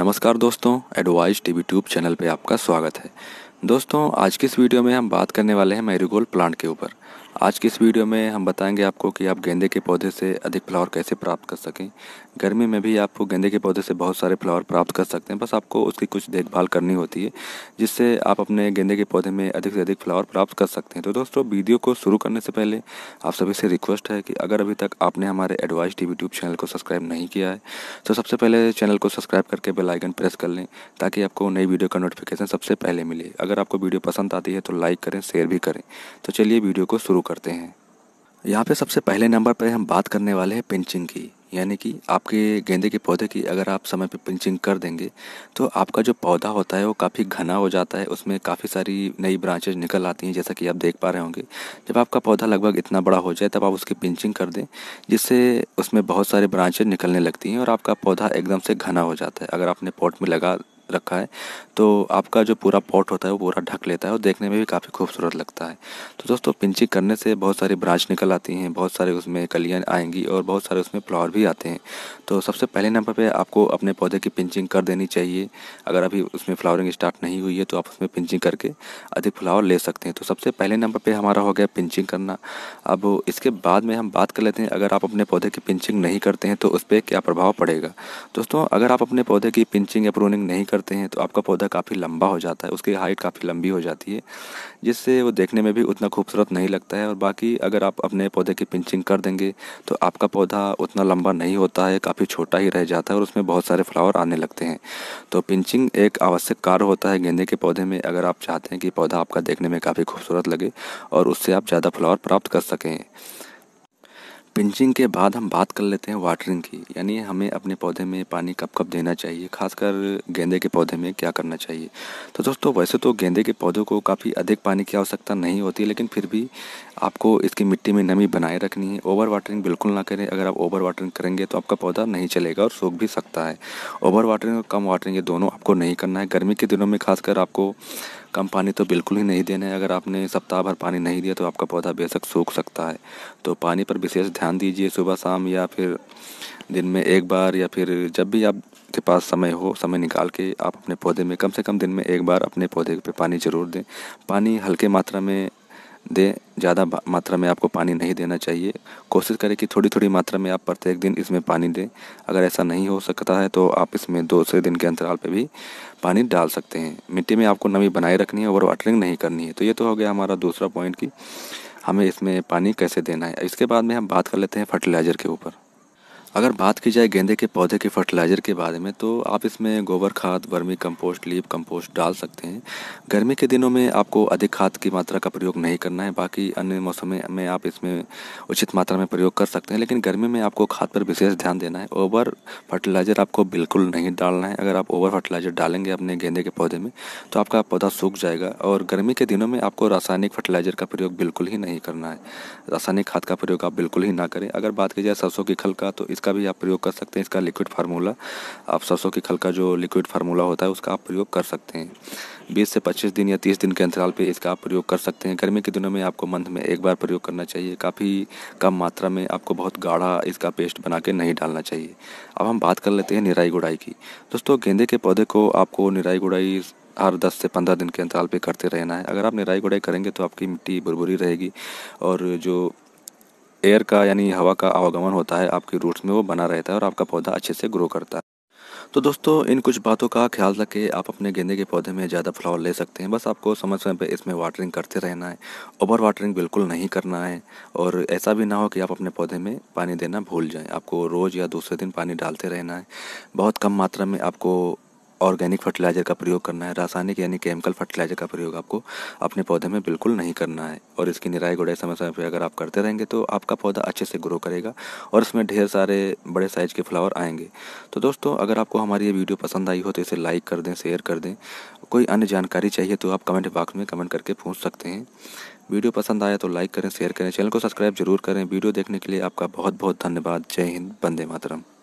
नमस्कार दोस्तों advise TV tube channel पे आपका स्वागत है दोस्तों आज के इस वीडियो में हम बात करने वाले हैं मैरीगोल्ड प्लांट के ऊपर आज की इस वीडियो में हम बताएंगे आपको कि आप गेंदे के पौधे से अधिक फ्लावर कैसे प्राप्त कर सकें गर्मी में भी आप गेंदे के पौधे से बहुत सारे फ्लावर प्राप्त कर सकते हैं बस आपको उसकी कुछ देखभाल करनी होती है जिससे आप अपने गेंदे के पौधे में अधिक से अधिक फ्लावर प्राप्त कर सकते हैं तो दोस्तों वीडियो को शुरू करने से पहले आप सभी से रिक्वेस्ट है कि अगर अभी तक आपने हमारे एडवाइस टी वी चैनल को सब्सक्राइब नहीं किया है तो सबसे पहले चैनल को सब्सक्राइब करके बेलाइकन प्रेस कर लें ताकि आपको नई वीडियो का नोटिफिकेशन सबसे पहले मिले अगर आपको वीडियो पसंद आती है तो लाइक करें शेयर भी करें तो चलिए वीडियो को शुरू करते हैं यहाँ पे सबसे पहले नंबर पर हम बात करने वाले हैं पिंचिंग की यानी कि आपके गेंदे के पौधे की अगर आप समय पर पिंचिंग कर देंगे तो आपका जो पौधा होता है वो काफ़ी घना हो जाता है उसमें काफ़ी सारी नई ब्रांचेज निकल आती हैं जैसा कि आप देख पा रहे होंगे जब आपका पौधा लगभग इतना बड़ा हो जाए तब आप उसकी पिंचिंग कर दें जिससे उसमें बहुत सारे ब्रांचेज निकलने लगती हैं और आपका पौधा एकदम से घना हो जाता है अगर आपने पॉट में लगा रखा है तो आपका जो पूरा पॉट होता है वो पूरा ढक लेता है और देखने में भी काफ़ी खूबसूरत लगता है तो दोस्तों पिंचिंग करने से बहुत सारी ब्रांच निकल आती हैं बहुत सारे उसमें कलियाँ आएंगी और बहुत सारे उसमें फ्लावर भी आते हैं तो सबसे पहले नंबर पर आपको अपने पौधे की पिंचिंग कर देनी चाहिए अगर अभी उसमें फ्लावरिंग स्टार्ट नहीं हुई है तो आप उसमें पिंचिंग करके अधिक फ्लावर ले सकते हैं तो सबसे पहले नंबर पर हमारा हो गया पिंचिंग करना अब इसके बाद में हम बात कर लेते हैं अगर आप अपने पौधे की पिंचिंग नहीं करते हैं तो उस पर क्या प्रभाव पड़ेगा दोस्तों अगर आप अपने पौधे की पिंचिंग या प्रूनिंग नहीं कर करते हैं तो आपका पौधा काफ़ी लंबा हो जाता है उसकी हाइट काफ़ी लंबी हो जाती है जिससे वो देखने में भी उतना खूबसूरत नहीं लगता है और बाकी अगर आप अपने पौधे की पिंचिंग कर देंगे तो आपका पौधा उतना लंबा नहीं होता है काफ़ी छोटा ही रह जाता है और उसमें बहुत सारे फ्लावर आने लगते हैं तो पिंचिंग एक आवश्यक कार्य होता है गेंदे के पौधे में अगर आप चाहते हैं कि पौधा आपका देखने में काफ़ी खूबसूरत लगे और उससे आप ज़्यादा फ्लावर प्राप्त कर सकें पिंचिंग के बाद हम बात कर लेते हैं वाटरिंग की यानी हमें अपने पौधे में पानी कब कब देना चाहिए खासकर गेंदे के पौधे में क्या करना चाहिए तो दोस्तों वैसे तो गेंदे के पौधों को काफ़ी अधिक पानी की आवश्यकता नहीं होती लेकिन फिर भी आपको इसकी मिट्टी में नमी बनाए रखनी है ओवर वाटरिंग बिल्कुल ना करें अगर आप ओवर वाटरिंग करेंगे तो आपका पौधा नहीं चलेगा और सूख भी सकता है ओवर वाटरिंग और कम वाटरिंग ये दोनों आपको नहीं करना है गर्मी के दिनों में खासकर आपको कम पानी तो बिल्कुल ही नहीं देना है अगर आपने सप्ताह भर पानी नहीं दिया तो आपका पौधा बेशक सूख सकता है तो पानी पर विशेष ध्यान दीजिए सुबह शाम या फिर दिन में एक बार या फिर जब भी आपके पास समय हो समय निकाल के आप अपने पौधे में कम से कम दिन में एक बार अपने पौधे पर पानी ज़रूर दें पानी हल्के मात्रा में दें ज़्यादा मात्रा में आपको पानी नहीं देना चाहिए कोशिश करें कि थोड़ी थोड़ी मात्रा में आप प्रत्येक दिन इसमें पानी दें अगर ऐसा नहीं हो सकता है तो आप इसमें दूसरे दिन के अंतराल पर भी पानी डाल सकते हैं मिट्टी में आपको नमी बनाए रखनी है ओवर वाटरिंग नहीं करनी है तो ये तो हो गया हमारा दूसरा पॉइंट कि हमें इसमें पानी कैसे देना है इसके बाद में हम बात कर लेते हैं फर्टिलाइज़र के ऊपर अगर बात की जाए गेंदे के पौधे के फर्टिलाइज़र के बारे में तो आप इसमें गोबर खाद वर्मी कंपोस्ट लीप कंपोस्ट डाल सकते हैं गर्मी के दिनों में आपको अधिक खाद की मात्रा का प्रयोग नहीं करना है बाकी अन्य मौसम में आप इसमें उचित मात्रा में प्रयोग कर सकते हैं लेकिन गर्मी में आपको खाद पर विशेष ध्यान देना है ओवर फर्टिलाइज़र आपको बिल्कुल नहीं डालना है अगर आप ओवर फर्टिलाइज़र डालेंगे अपने गेंदे के पौधे में तो आपका पौधा सूख जाएगा और गर्मी के दिनों में आपको रासायनिक फर्टिलाइज़र का प्रयोग बिल्कुल ही नहीं करना है रासायनिक खाद का प्रयोग आप बिल्कुल ही ना करें अगर बात की जाए सरसों की खल का तो इसका भी आप प्रयोग कर सकते हैं इसका लिक्विड फार्मूला आप सरसों की खल का जो लिक्विड फार्मूला होता है उसका आप प्रयोग कर सकते हैं बीस से पच्चीस दिन या तीस दिन के अंतराल पर इसका आप प्रयोग कर सकते हैं गर्मी के दिनों में आपको मंथ में एक बार प्रयोग करना चाहिए काफ़ी कम मात्रा में आपको बहुत गाढ़ा इसका पेस्ट बना के नहीं डालना चाहिए अब हम बात कर लेते हैं निराई गुड़ाई की दोस्तों गेंदे के पौधे को आपको निराई गुड़ाई हर 10 से 15 दिन के अंतराल पे करते रहना है अगर आप निराई गुड़ाई करेंगे तो आपकी मिट्टी भुरभुरी रहेगी और जो एयर का यानी हवा का आवागमन होता है आपके रूट्स में वो बना रहता है और आपका पौधा अच्छे से ग्रो करता है तो दोस्तों इन कुछ बातों का ख्याल रख के आप अपने गेंदे के पौधे में ज़्यादा फ्लावर ले सकते हैं बस आपको समय समय पर इसमें वाटरिंग करते रहना है ओवर वाटरिंग बिल्कुल नहीं करना है और ऐसा भी ना हो कि आप अपने पौधे में पानी देना भूल जाएं आपको रोज़ या दूसरे दिन पानी डालते रहना है बहुत कम मात्रा में आपको ऑर्गेनिक फर्टिलाइज़र का प्रयोग करना है रासायनिक यानी केमिकल फर्टिलाइज़र का प्रयोग आपको अपने पौधे में बिल्कुल नहीं करना है और इसकी निराई गुड़ाई समय समय पर अगर आप करते रहेंगे तो आपका पौधा अच्छे से ग्रो करेगा और इसमें ढेर सारे बड़े साइज़ के फ्लावर आएंगे तो दोस्तों अगर आपको हमारी ये वीडियो पसंद आई हो तो इसे लाइक कर दें शेयर कर दें कोई अन्य जानकारी चाहिए तो आप कमेंट बॉक्स में कमेंट करके पूछ सकते हैं वीडियो पसंद आया तो लाइक करें शेयर करें चैनल को सब्सक्राइब जरूर करें वीडियो देखने के लिए आपका बहुत बहुत धन्यवाद जय हिंद बंदे मातरम